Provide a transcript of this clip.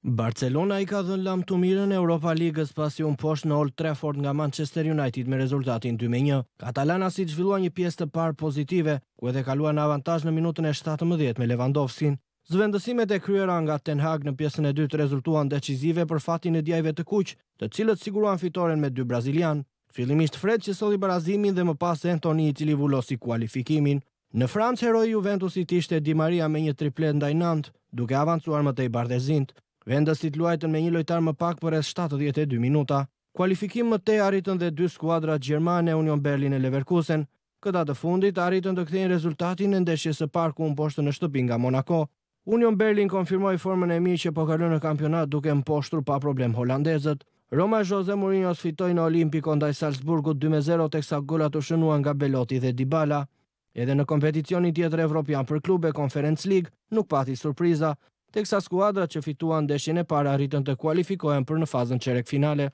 Barcelona i ka dhënë lamë të mirën Europa Ligës pasi unë poshtë në Old Trafford nga Manchester United me rezultatin 2-1. Katalana si të zhvillua një pjesë të parë pozitive, ku edhe kalua në avantaj në minutën e 17 me Levandovsin. Zvendësimet e kryera nga Ten Hag në pjesën e 2 të rezultuan decizive për fatin e djajve të kuqë, të cilët siguruan fitoren me dy Brazilian. Filimisht Fred që sodi barazimin dhe më pas Antoni i cili vullo si kualifikimin. Në Francë, heroj Juventus i tishte Di Maria me një triplet ndaj nantë, duke avancuar më të i Vendasit luajtën me një lojtar më pak për e 72 minuta. Kualifikim më te arritën dhe dy skuadra Gjermane, Union Berlin e Leverkusen. Këta të fundit arritën të këthejnë rezultatin e ndeshje së parë ku në poshtë në shtëpin nga Monaco. Union Berlin konfirmoj formën e mi që po kalu në kampionat duke në poshtur pa problem holandezët. Roma e Jose Mourinho sfitoj në Olimpiko ndaj Salzburgu 2-0 teksa gullat u shënua nga Beloti dhe Dybala. Edhe në kompeticionin tjetër evropian për klube, Conference League, nuk pati surpriza, teksa skuadrat që fituan ndeshjen e parë arritën të kualifikohen për në fazën çerek finale.